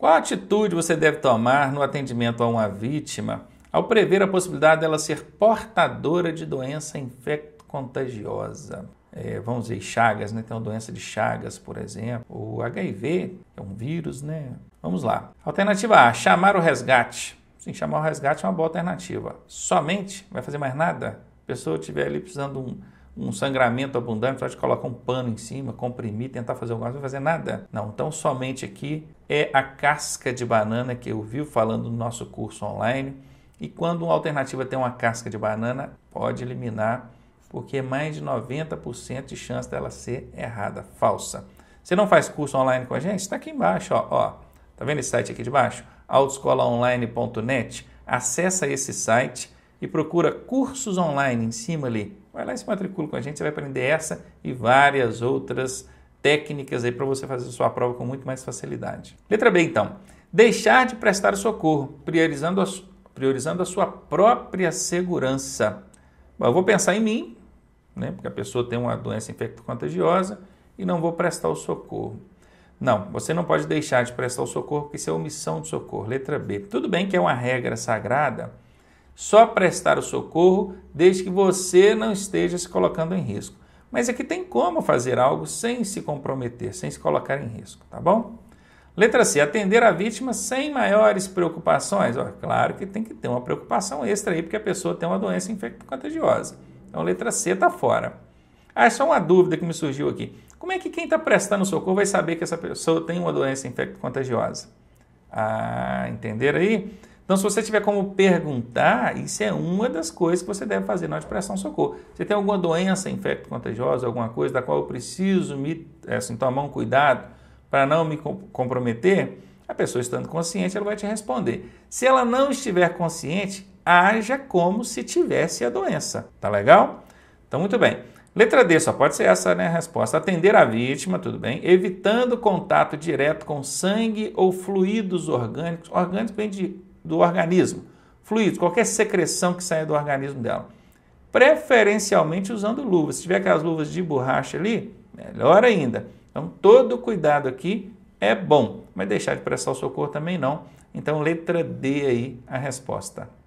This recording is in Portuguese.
Qual atitude você deve tomar no atendimento a uma vítima ao prever a possibilidade dela ser portadora de doença infecto-contagiosa? É, vamos dizer, Chagas, né? Tem uma doença de Chagas, por exemplo. O HIV é um vírus, né? Vamos lá. Alternativa A: chamar o resgate. Sim, chamar o resgate é uma boa alternativa. Somente? Vai fazer mais nada? A pessoa estiver ali precisando de um um sangramento abundante, pode colocar um pano em cima, comprimir, tentar fazer alguma coisa, não fazer nada. Não, então somente aqui é a casca de banana que eu viu falando no nosso curso online. E quando uma alternativa tem uma casca de banana, pode eliminar, porque é mais de 90% de chance dela ser errada, falsa. Você não faz curso online com a gente? Está aqui embaixo, ó. ó. Tá vendo esse site aqui de baixo? autoescolaonline.net. Acessa esse site e procura cursos online em cima ali Vai lá e se matricula com a gente, você vai aprender essa e várias outras técnicas aí para você fazer sua prova com muito mais facilidade. Letra B, então. Deixar de prestar socorro, priorizando a, priorizando a sua própria segurança. Bom, eu vou pensar em mim, né, porque a pessoa tem uma doença infecto-contagiosa e não vou prestar o socorro. Não, você não pode deixar de prestar o socorro, porque isso é omissão de socorro. Letra B. Tudo bem que é uma regra sagrada, só prestar o socorro desde que você não esteja se colocando em risco. Mas aqui é tem como fazer algo sem se comprometer, sem se colocar em risco, tá bom? Letra C, atender a vítima sem maiores preocupações. Ó, claro que tem que ter uma preocupação extra aí, porque a pessoa tem uma doença infecto-contagiosa. Então, letra C está fora. Ah, é só uma dúvida que me surgiu aqui. Como é que quem está prestando socorro vai saber que essa pessoa tem uma doença infecto-contagiosa? Ah, entender aí? Então, se você tiver como perguntar, isso é uma das coisas que você deve fazer na expressão socorro. Você tem alguma doença infecto-contagiosa, alguma coisa da qual eu preciso me, é, assim, tomar um cuidado para não me comprometer? A pessoa estando consciente, ela vai te responder. Se ela não estiver consciente, haja como se tivesse a doença. Tá legal? Então, muito bem. Letra D, só pode ser essa né, a resposta. Atender a vítima, tudo bem. Evitando contato direto com sangue ou fluidos orgânicos. Orgânicos vem de do organismo, fluidos, qualquer secreção que saia do organismo dela. Preferencialmente usando luvas. Se tiver aquelas luvas de borracha ali, melhor ainda. Então, todo cuidado aqui é bom, mas deixar de prestar o socorro também não. Então, letra D aí a resposta.